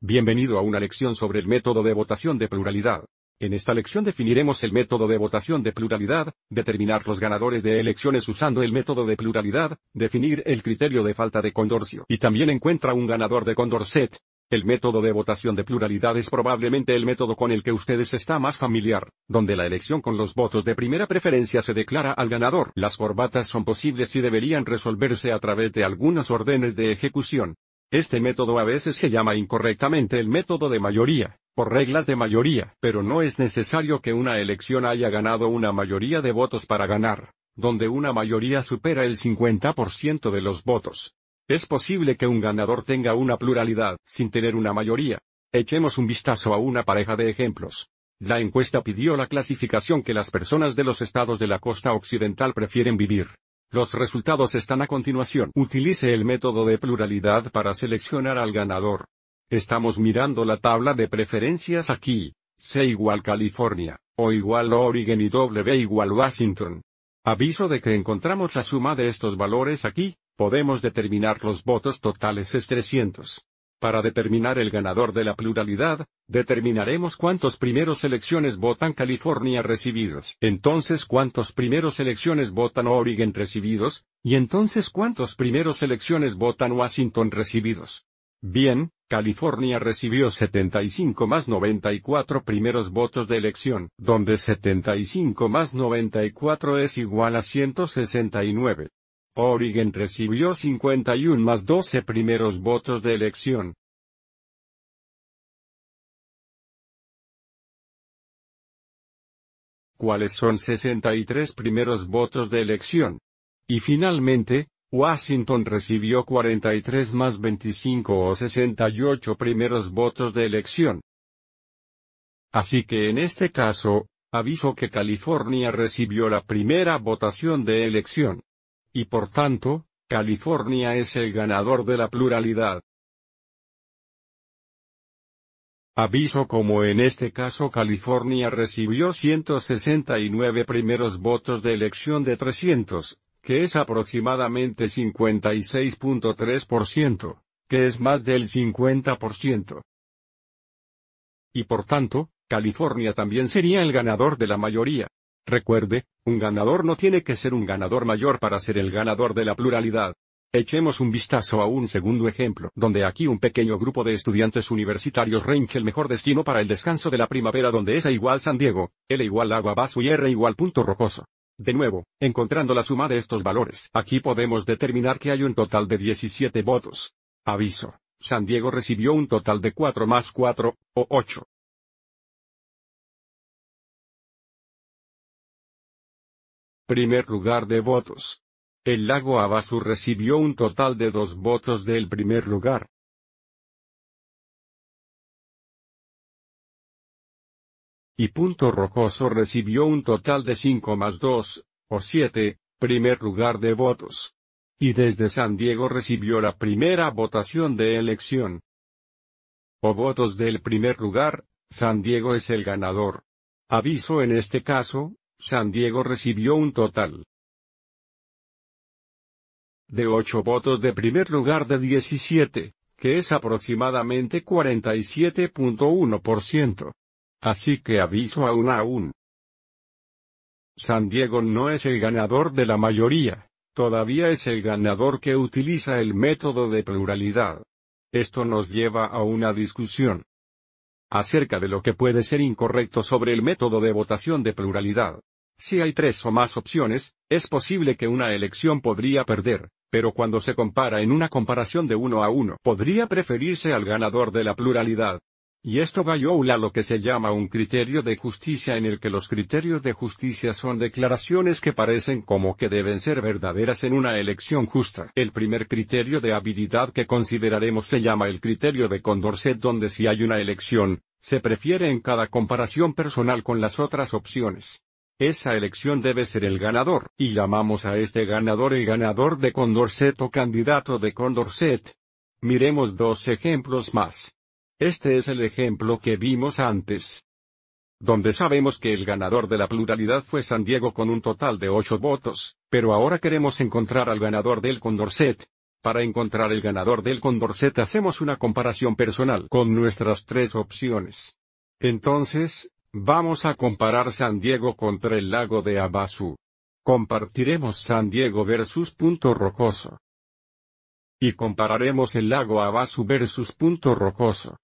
Bienvenido a una lección sobre el método de votación de pluralidad. En esta lección definiremos el método de votación de pluralidad, determinar los ganadores de elecciones usando el método de pluralidad, definir el criterio de falta de condorcio y también encuentra un ganador de condorcet. El método de votación de pluralidad es probablemente el método con el que ustedes está más familiar, donde la elección con los votos de primera preferencia se declara al ganador. Las corbatas son posibles y deberían resolverse a través de algunas órdenes de ejecución. Este método a veces se llama incorrectamente el método de mayoría, por reglas de mayoría, pero no es necesario que una elección haya ganado una mayoría de votos para ganar, donde una mayoría supera el 50% de los votos. Es posible que un ganador tenga una pluralidad, sin tener una mayoría. Echemos un vistazo a una pareja de ejemplos. La encuesta pidió la clasificación que las personas de los estados de la costa occidental prefieren vivir. Los resultados están a continuación. Utilice el método de pluralidad para seleccionar al ganador. Estamos mirando la tabla de preferencias aquí. C igual California, O igual Oregon y W igual Washington. Aviso de que encontramos la suma de estos valores aquí, podemos determinar los votos totales es 300. Para determinar el ganador de la pluralidad, determinaremos cuántos primeros elecciones votan California recibidos, entonces cuántos primeros elecciones votan Oregon recibidos, y entonces cuántos primeros elecciones votan Washington recibidos. Bien, California recibió 75 más 94 primeros votos de elección, donde 75 más 94 es igual a 169. Oregon recibió 51 más 12 primeros votos de elección. ¿Cuáles son 63 primeros votos de elección. Y finalmente, Washington recibió 43 más 25 o 68 primeros votos de elección. Así que en este caso, aviso que California recibió la primera votación de elección. Y por tanto, California es el ganador de la pluralidad. Aviso como en este caso California recibió 169 primeros votos de elección de 300, que es aproximadamente 56.3%, que es más del 50%. Y por tanto, California también sería el ganador de la mayoría. Recuerde, un ganador no tiene que ser un ganador mayor para ser el ganador de la pluralidad. Echemos un vistazo a un segundo ejemplo, donde aquí un pequeño grupo de estudiantes universitarios renche el mejor destino para el descanso de la primavera donde es igual San Diego, L igual agua vaso y R igual punto rocoso. De nuevo, encontrando la suma de estos valores, aquí podemos determinar que hay un total de 17 votos. Aviso. San Diego recibió un total de 4 más 4, o 8. Primer lugar de votos. El lago Abasu recibió un total de dos votos del primer lugar. Y Punto Rocoso recibió un total de cinco más dos, o siete, primer lugar de votos. Y desde San Diego recibió la primera votación de elección. O votos del primer lugar, San Diego es el ganador. Aviso en este caso, San Diego recibió un total de 8 votos de primer lugar de 17, que es aproximadamente 47.1%. Así que aviso aún aún. San Diego no es el ganador de la mayoría, todavía es el ganador que utiliza el método de pluralidad. Esto nos lleva a una discusión acerca de lo que puede ser incorrecto sobre el método de votación de pluralidad. Si hay tres o más opciones, es posible que una elección podría perder, pero cuando se compara en una comparación de uno a uno podría preferirse al ganador de la pluralidad. Y esto va a lo que se llama un criterio de justicia en el que los criterios de justicia son declaraciones que parecen como que deben ser verdaderas en una elección justa. El primer criterio de habilidad que consideraremos se llama el criterio de Condorcet donde si hay una elección, se prefiere en cada comparación personal con las otras opciones. Esa elección debe ser el ganador, y llamamos a este ganador el ganador de Condorcet o candidato de Condorcet. Miremos dos ejemplos más. Este es el ejemplo que vimos antes. Donde sabemos que el ganador de la pluralidad fue San Diego con un total de ocho votos, pero ahora queremos encontrar al ganador del Condorcet. Para encontrar el ganador del Condorcet hacemos una comparación personal con nuestras tres opciones. Entonces, vamos a comparar San Diego contra el lago de Abasú. Compartiremos San Diego versus punto rocoso. Y compararemos el lago Abasú versus punto rocoso.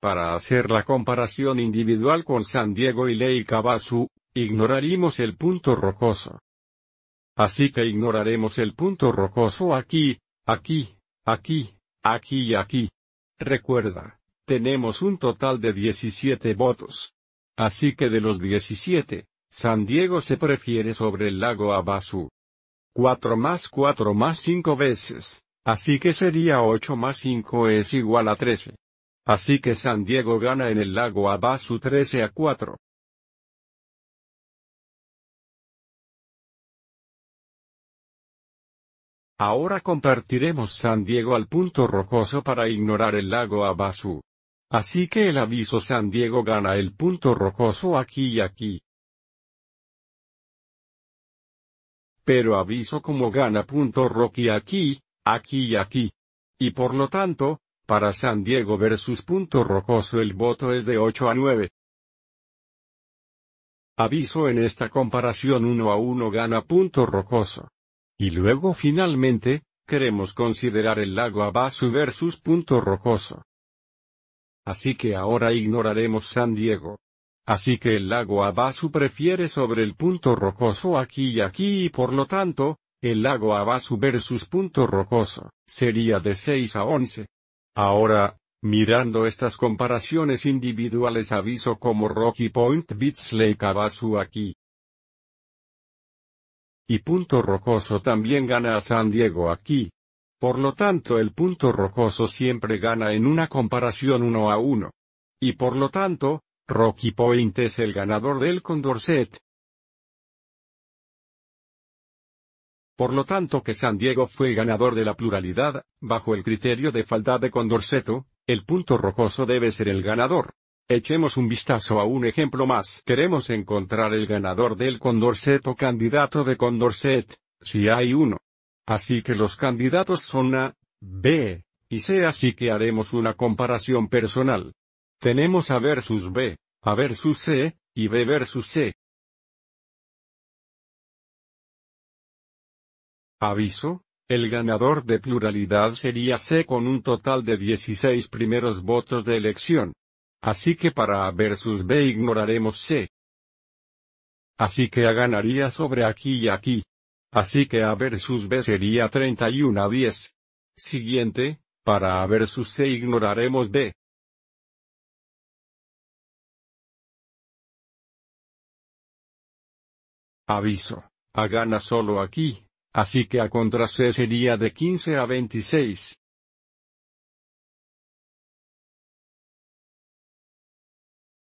Para hacer la comparación individual con San Diego y Abasu, ignoraremos el punto rocoso. Así que ignoraremos el punto rocoso aquí, aquí, aquí, aquí y aquí. Recuerda, tenemos un total de 17 votos. Así que de los 17, San Diego se prefiere sobre el lago Abasu. 4 más 4 más 5 veces, así que sería 8 más 5 es igual a 13. Así que San Diego gana en el lago Abasu 13 a 4. Ahora compartiremos San Diego al punto rocoso para ignorar el lago Abasu. Así que el aviso San Diego gana el punto rocoso aquí y aquí. Pero aviso como gana punto rocky aquí, aquí y aquí. Y por lo tanto, para San Diego versus Punto Rocoso el voto es de 8 a 9. Aviso en esta comparación 1 a 1 gana Punto Rocoso. Y luego finalmente, queremos considerar el lago Abasu versus Punto Rocoso. Así que ahora ignoraremos San Diego. Así que el lago Abasu prefiere sobre el punto rocoso aquí y aquí y por lo tanto, el lago Abasu versus punto rocoso, sería de 6 a 11. Ahora, mirando estas comparaciones individuales aviso como Rocky Point Bitsley Kabasu aquí. Y punto rocoso también gana a San Diego aquí. Por lo tanto el punto rocoso siempre gana en una comparación uno a uno. Y por lo tanto, Rocky Point es el ganador del Condorcet, Por lo tanto que San Diego fue el ganador de la pluralidad, bajo el criterio de faldad de Condorceto, el punto rocoso debe ser el ganador. Echemos un vistazo a un ejemplo más. Queremos encontrar el ganador del Condorcet o candidato de Condorcet, si hay uno. Así que los candidatos son A, B, y C así que haremos una comparación personal. Tenemos A versus B, A versus C, y B versus C. Aviso, el ganador de pluralidad sería C con un total de 16 primeros votos de elección. Así que para A versus B ignoraremos C. Así que A ganaría sobre aquí y aquí. Así que A versus B sería 31 a 10. Siguiente, para A versus C ignoraremos B. Aviso. A gana solo aquí, Así que a contra C sería de 15 a 26.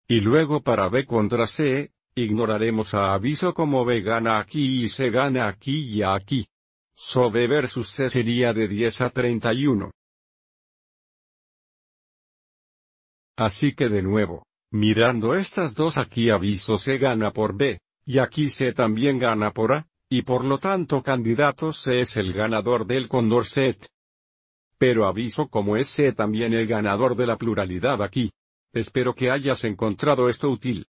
Y luego para B contra C, ignoraremos a aviso como B gana aquí y C gana aquí y aquí. So B versus C sería de 10 a 31. Así que de nuevo, mirando estas dos aquí aviso C gana por B, y aquí C también gana por A, y por lo tanto candidato C es el ganador del Condorcet. Pero aviso como es C también el ganador de la pluralidad aquí. Espero que hayas encontrado esto útil.